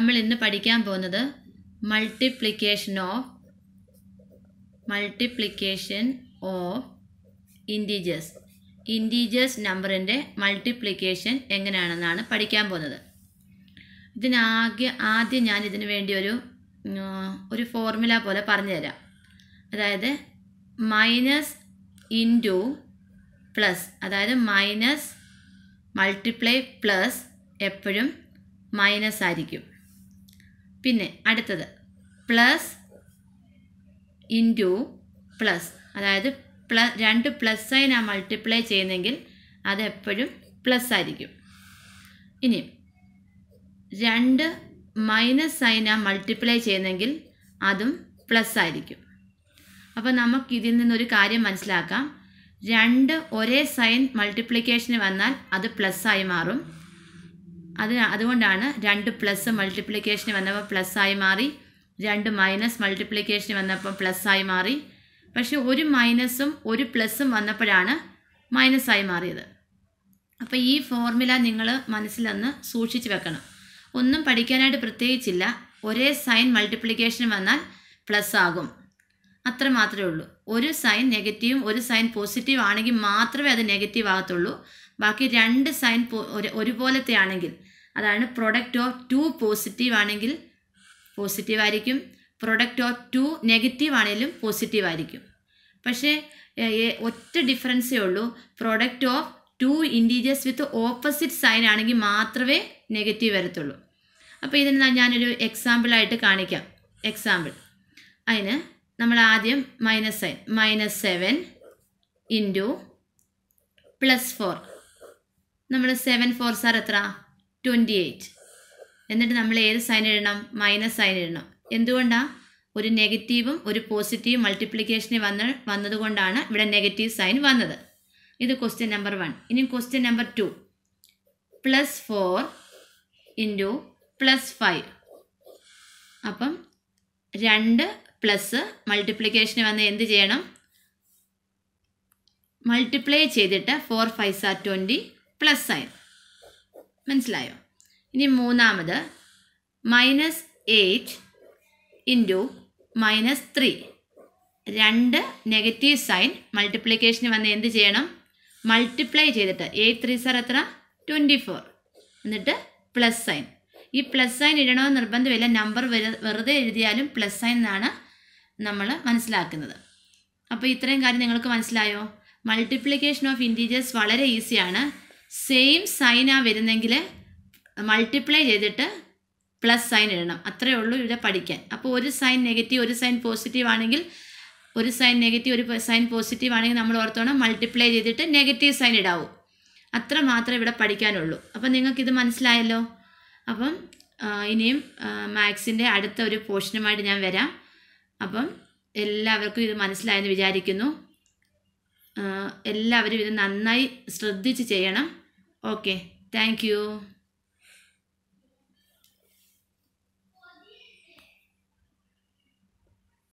നമ്മൾ ഇന്ന് പഠിക്കാൻ പോകുന്നത് multiplication of multiplication of integers integers നമ്പറിൻ്റെ മൾട്ടിപ്ലിക്കേഷൻ എങ്ങനെയാണെന്നാണ് പഠിക്കാൻ പോകുന്നത് ഇതിനാകെ ആദ്യം ഞാൻ ഇതിനു വേണ്ടി ഒരു ഒരു ഫോർമുല പോലെ പറഞ്ഞു തരാം അതായത് മൈനസ് ഇൻറ്റു പ്ലസ് അതായത് മൈനസ് മൾട്ടിപ്ലൈ പ്ലസ് എപ്പോഴും മൈനസ് ആയിരിക്കും പിന്നെ അടുത്തത് പ്ലസ് ഇൻറ്റു പ്ലസ് അതായത് പ്ല രണ്ട് പ്ലസ് സൈനാണ് മൾട്ടിപ്ലൈ ചെയ്യുന്നെങ്കിൽ അതെപ്പോഴും പ്ലസ് ആയിരിക്കും ഇനി രണ്ട് മൈനസ് സൈനാണ് മൾട്ടിപ്ലൈ ചെയ്യുന്നെങ്കിൽ അതും പ്ലസ് ആയിരിക്കും അപ്പോൾ നമുക്ക് ഇതിൽ നിന്നൊരു കാര്യം മനസ്സിലാക്കാം രണ്ട് ഒരേ സൈൻ മൾട്ടിപ്ലിക്കേഷന് വന്നാൽ അത് പ്ലസ് ആയി മാറും അതിന് അതുകൊണ്ടാണ് രണ്ട് പ്ലസ് മൾട്ടിപ്ലിക്കേഷന് വന്നപ്പോൾ പ്ലസ്സായി മാറി രണ്ട് മൈനസ് മൾട്ടിപ്ലിക്കേഷന് വന്നപ്പോൾ പ്ലസ്സായി മാറി പക്ഷേ ഒരു മൈനസും ഒരു പ്ലസ്സും വന്നപ്പോഴാണ് മൈനസായി മാറിയത് അപ്പോൾ ഈ ഫോർമുല നിങ്ങൾ മനസ്സിലൊന്ന് സൂക്ഷിച്ച് വെക്കണം ഒന്നും പഠിക്കാനായിട്ട് പ്രത്യേകിച്ചില്ല ഒരേ സൈൻ മൾട്ടിപ്ലിക്കേഷൻ വന്നാൽ പ്ലസ് ആകും അത്ര മാത്രമേ ഉള്ളൂ ഒരു സൈൻ നെഗറ്റീവും ഒരു സൈൻ പോസിറ്റീവ് ആണെങ്കിൽ മാത്രമേ അത് നെഗറ്റീവ് ആകത്തുള്ളൂ ബാക്കി രണ്ട് സൈൻ ഒരുപോലത്തെ ആണെങ്കിൽ അതാണ് പ്രൊഡക്റ്റ് ഓഫ് ടു പോസിറ്റീവ് ആണെങ്കിൽ പോസിറ്റീവ് ആയിരിക്കും പ്രൊഡക്റ്റ് ഓഫ് ടു നെഗറ്റീവ് ആണെങ്കിലും പോസിറ്റീവ് ആയിരിക്കും പക്ഷേ ഒറ്റ ഡിഫറൻസേ ഉള്ളൂ product of two integers with opposite sign ആണെങ്കിൽ മാത്രമേ നെഗറ്റീവ് വരത്തുള്ളൂ അപ്പോൾ ഇതിന് ഞാനൊരു എക്സാമ്പിളായിട്ട് കാണിക്കാം എക്സാമ്പിൾ അതിന് നമ്മൾ ആദ്യം minus sign minus seven into plus four നമ്മൾ സെവൻ ഫോർ സാർ എത്ര ട്വൻറ്റി എയ്റ്റ് എന്നിട്ട് നമ്മൾ ഏത് സൈൻ ഇടണം മൈനസ് സൈൻ ഇടണം എന്തുകൊണ്ടാണ് ഒരു നെഗറ്റീവും ഒരു പോസിറ്റീവ് മൾട്ടിപ്ലിക്കേഷന് വന്ന വന്നതുകൊണ്ടാണ് ഇവിടെ നെഗറ്റീവ് സൈൻ വന്നത് ഇത് ക്വസ്റ്റ്യൻ നമ്പർ വൺ ഇനി question number two plus four into plus five അപ്പം രണ്ട് പ്ലസ് മൾട്ടിപ്ലിക്കേഷന് വന്ന് എന്ത് ചെയ്യണം മൾട്ടിപ്ലൈ ചെയ്തിട്ട് four five sir twenty plus ആയി മനസ്സിലായോ ഇനി മൂന്നാമത് minus eight into minus three രണ്ട് നെഗറ്റീവ് സൈൻ മൾട്ടിപ്ലിക്കേഷന് വന്ന് എന്ത് ചെയ്യണം മൾട്ടിപ്ലൈ ചെയ്തിട്ട് എയ്റ്റ് ത്രീ സാർ എത്ര ട്വൻറ്റി ഫോർ എന്നിട്ട് പ്ലസ് സൈൻ ഈ പ്ലസ് സൈൻ ഇടണമെന്ന് നിർബന്ധമില്ല നമ്പർ വെറുതെ എഴുതിയാലും പ്ലസ് സൈൻ എന്നാണ് നമ്മൾ മനസ്സിലാക്കുന്നത് അപ്പോൾ ഇത്രയും കാര്യം നിങ്ങൾക്ക് മനസ്സിലായോ മൾട്ടിപ്ലിക്കേഷൻ ഓഫ് ഇൻറ്റീജേഴ്സ് വളരെ ഈസിയാണ് സെയിം ആ വരുന്നെങ്കിൽ മൾട്ടിപ്ലൈ ചെയ്തിട്ട് പ്ലസ് സൈൻ ഇടണം അത്രയേ ഉള്ളൂ ഇവിടെ പഠിക്കാൻ അപ്പോൾ ഒരു സൈൻ നെഗറ്റീവ് ഒരു സൈൻ പോസിറ്റീവ് ആണെങ്കിൽ ഒരു സൈൻ നെഗറ്റീവ് ഒരു സൈൻ പോസിറ്റീവ് ആണെങ്കിൽ നമ്മൾ ഓർത്തോണം മൾട്ടിപ്ലൈ ചെയ്തിട്ട് നെഗറ്റീവ് സൈൻ ഇടാവൂ അത്ര മാത്രമേ ഇവിടെ പഠിക്കാനുള്ളൂ അപ്പം നിങ്ങൾക്കിത് മനസ്സിലായല്ലോ അപ്പം ഇനിയും മാത്സിൻ്റെ അടുത്ത ഒരു പോർഷനുമായിട്ട് ഞാൻ വരാം അപ്പം എല്ലാവർക്കും ഇത് മനസ്സിലായെന്ന് വിചാരിക്കുന്നു എല്ലാവരും ഇത് നന്നായി ശ്രദ്ധിച്ച് ചെയ്യണം ഓക്കെ താങ്ക്